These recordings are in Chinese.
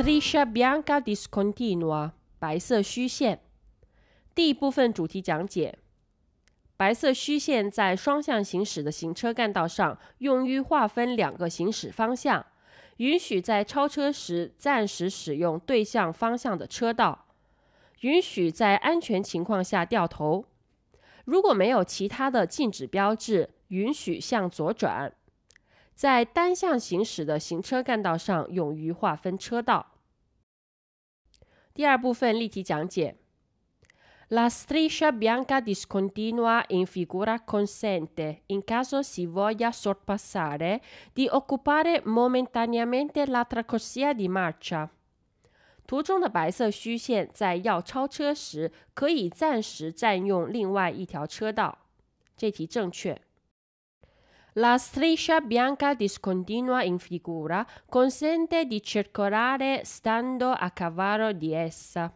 t r e s a Bianca Discontinua，白色虚线。第一部分主题讲解：白色虚线在双向行驶的行车干道上，用于划分两个行驶方向，允许在超车时暂时使用对向方向的车道，允许在安全情况下掉头。如果没有其他的禁止标志，允许向左转。在单向行驶的行车干道上，勇于划分车道。第二部分例题讲解：La striscia bianca discontinua in figura consente, in caso si voglia sorpassare, di occupare momentaneamente l a t r a corsia di marcia。图中的白色虚线，在要超车时，可以暂时占用另外一条车道。这题正确。La striscia bianca discontinua in figura consente di circolare stando a cavallo di essa.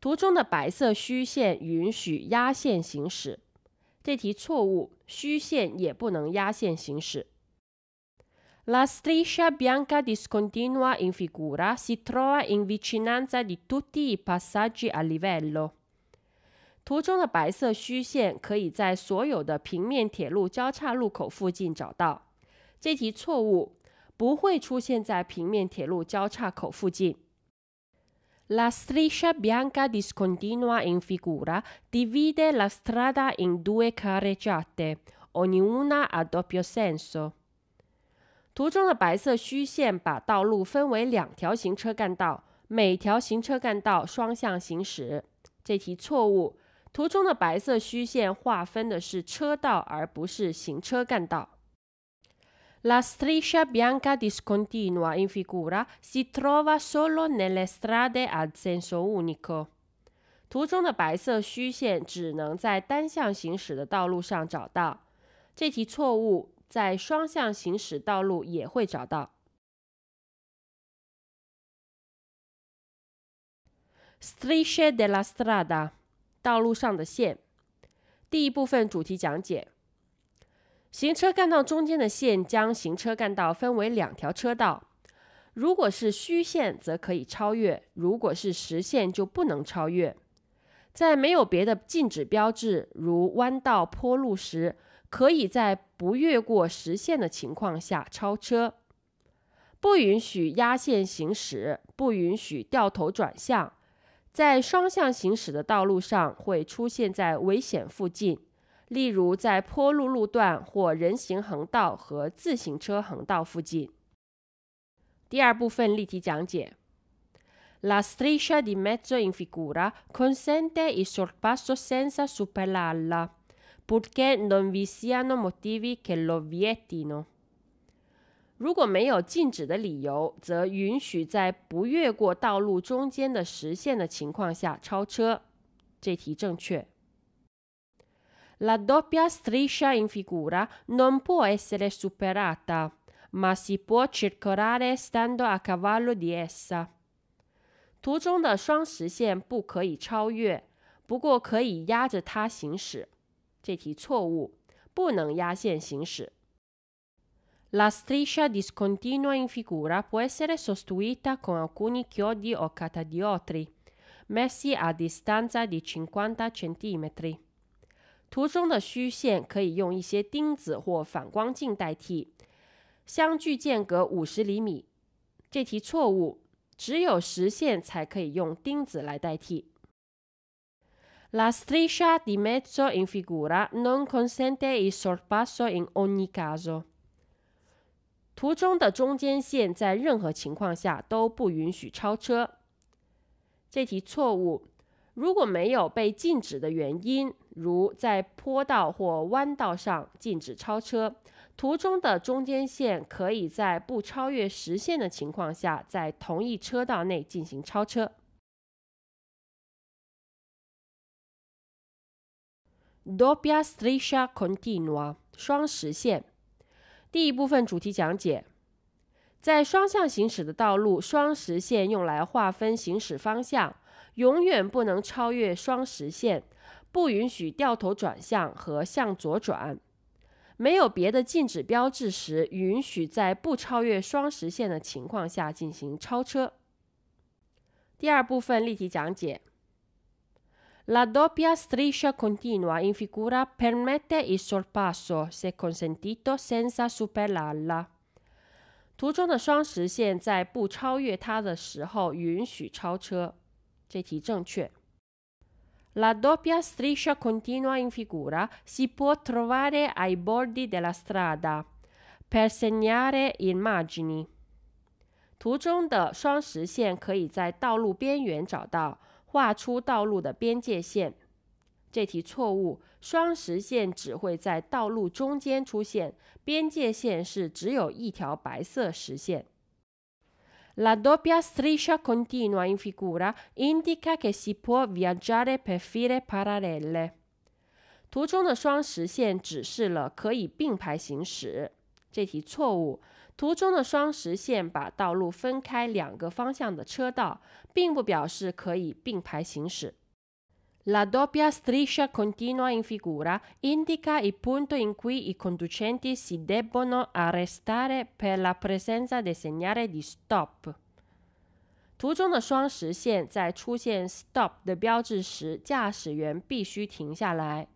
图中的白色虚线允许压线行驶，这题错误，虚线也不能压线行驶。La striscia bianca discontinua in figura si trova in vicinanza di tutti i passaggi a livello. 图中的白色虚线可以在所有的平面铁路交叉路口附近找到。这题错误，不会出现在平面铁路交叉口附近。La striscia bianca discontinua in figura divide la strada in due carreggiate, ognuna a doppio senso。图中的白色虚线把道路分为两条行车干道，每条行车干道双向行驶。这题错误。图中的白色虚线划分的是车道，而不是行车干道。La striscia bianca discontinua in figura si trova solo nelle strade ad senso unico。图中的白色虚线只能在单向行驶的道路上找到。这题错误，在双向行驶道路也会找到。Strisce della strada。道路上的线，第一部分主题讲解：行车干道中间的线将行车干道分为两条车道。如果是虚线，则可以超越；如果是实线，就不能超越。在没有别的禁止标志，如弯道、坡路时，可以在不越过实线的情况下超车。不允许压线行驶，不允许掉头转向。在双向行驶的道路上，会出现在危险附近，例如在坡路路段、或人行横道和自行车横道附近。第二部分例题讲解：La striscia di m e t r o in figura consente il sorpasso senza superarla purché non vi siano motivi che lo vietino。如果没有禁止的理由，则允许在不越过道路中间的实线的情况下超车。这题正确。La doppia striscia in figura non può essere superata, ma si può circolare stando a cavallo di essa。图中的双实线不可以超越，不过可以压着它行驶。这题错误，不能压线行驶。La striscia discontinua in figura può essere sostituita con alcuni chiodi o catadiotri, messi a distanza di 50 cm. 图中的虚线可以用一些钉子或反光镜代替，相距间隔五十厘米。这题错误，只有实线才可以用钉子来代替。La striscia di mezzo in figura non consente il sorpasso in ogni caso. 图中的中间线在任何情况下都不允许超车。这题错误。如果没有被禁止的原因，如在坡道或弯道上禁止超车，图中的中间线可以在不超越实线的情况下，在同一车道内进行超车。Doppia Striscia Continua（ 双实线）。第一部分主题讲解：在双向行驶的道路，双实线用来划分行驶方向，永远不能超越双实线，不允许掉头、转向和向左转。没有别的禁止标志时，允许在不超越双实线的情况下进行超车。第二部分例题讲解。La doppia striscia continua in figura permette il sorpasso, se consentito, senza superarla. 图中的双实线在不超越它的时候允许超车。这题正确。La doppia striscia continua in figura si può trovare ai bordi della strada per segnare immagini. 图中的双实线可以在道路边缘找到。画出道路的边界线，这题错误。双实线只会在道路中间出现，边界线是只有一条白色实线。La doppia striscia continua in figura indica che si può viaggiare per file parallele。图中的双实线指示了可以并排行驶，这题错误。图中的双实线把道路分开两个方向的车道，并不表示可以并排行驶。La doppia striscia continua in figura indica i p u n t o in cui i conducenti si debbano arrestare per la presenza del segnale di stop。图中的双实线在出现 stop 的标志时，驾驶员必须停下来。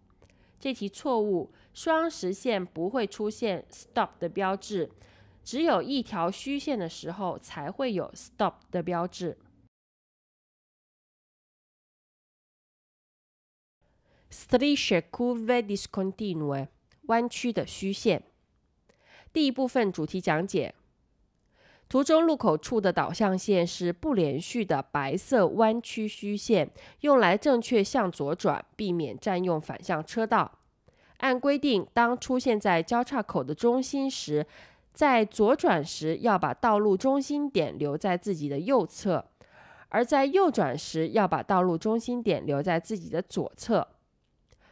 这题错误，双实线不会出现 stop 的标志。只有一条虚线的时候，才会有 stop 的标志。Stresa curva d i s c o n t i n u e 弯曲的虚线。第一部分主题讲解：图中路口处的导向线是不连续的白色弯曲虚线，用来正确向左转，避免占用反向车道。按规定，当出现在交叉口的中心时。在左转时要把道路中心点留在自己的右侧，而在右转时要把道路中心点留在自己的左侧。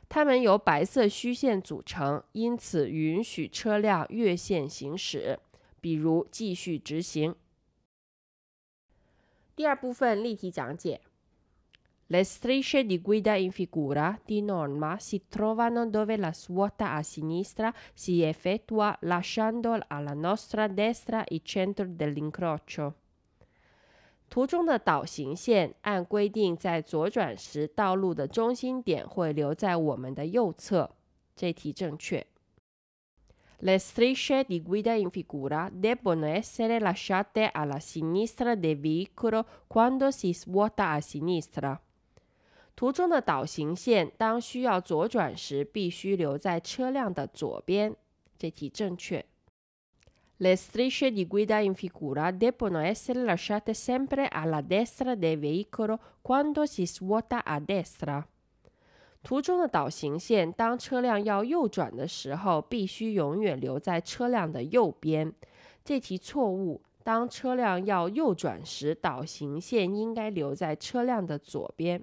它们由白色虚线组成，因此允许车辆越线行驶，比如继续直行。第二部分例题讲解。Le strisce di guida in figura di norma si trovano dove la svuota a sinistra si effettua lasciando alla nostra destra il centro dell'incrocio. 图中的导形线按规定在左转时，道路的中心点会留在我们的右侧。这题正确。Le strisce di guida in figura debbono essere lasciate alla sinistra del veicolo quando si svuota a sinistra. 图中的导行线当需要左转时，必须留在车辆的左边。这题正确。Le strisce di guida in figura devono essere lasciate sempre alla destra dei veicolo quando si svuota a destra。图中的导行线当车辆要右转的时候，必须永远留在车辆的右边。这题错误。当车辆要右转时，导行线应该留在车辆的左边。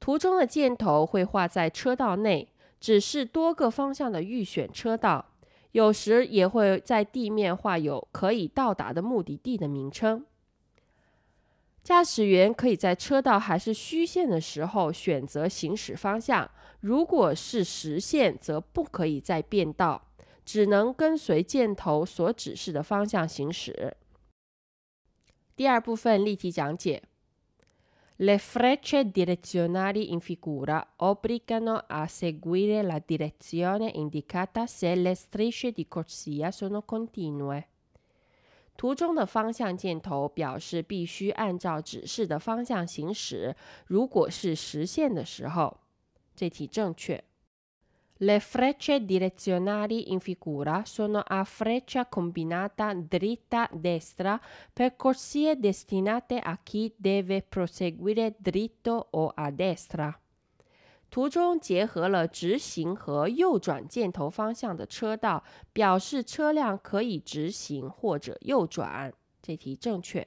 图中的箭头会画在车道内，指示多个方向的预选车道。有时也会在地面画有可以到达的目的地的名称。驾驶员可以在车道还是虚线的时候选择行驶方向。如果是实线，则不可以再变道，只能跟随箭头所指示的方向行驶。第二部分例题讲解。Le frecce direzionali in figura obbligano a seguire la direzione indicata se le strisce di corsia sono continue. 图中的方向箭头表示必须按照指示的方向行驶。如果是实线的时候，这题正确。le frecce direzionali in figura sono a freccia combinata dritta-destra per corsie destinate a chi deve proseguire dritto o a destra. 图中结合了直行和右转箭头方向的车道，表示车辆可以直行或者右转。这题正确。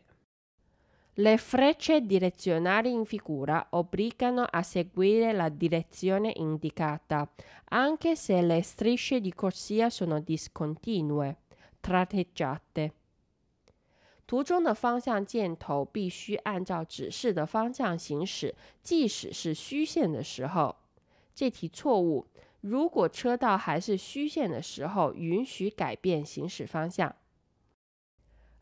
le frecce direzionali in figura obbligano a seguire la direzione indicata, anche se le strisce di corsia sono discontinue, tratteggiate. 图中的方向箭头必须按照指示的方向行驶，即使是虚线的时候。这题错误。如果车道还是虚线的时候，允许改变行驶方向。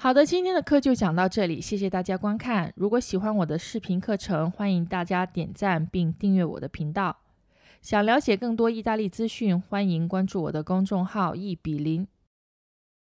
好的，今天的课就讲到这里，谢谢大家观看。如果喜欢我的视频课程，欢迎大家点赞并订阅我的频道。想了解更多意大利资讯，欢迎关注我的公众号“一比零”。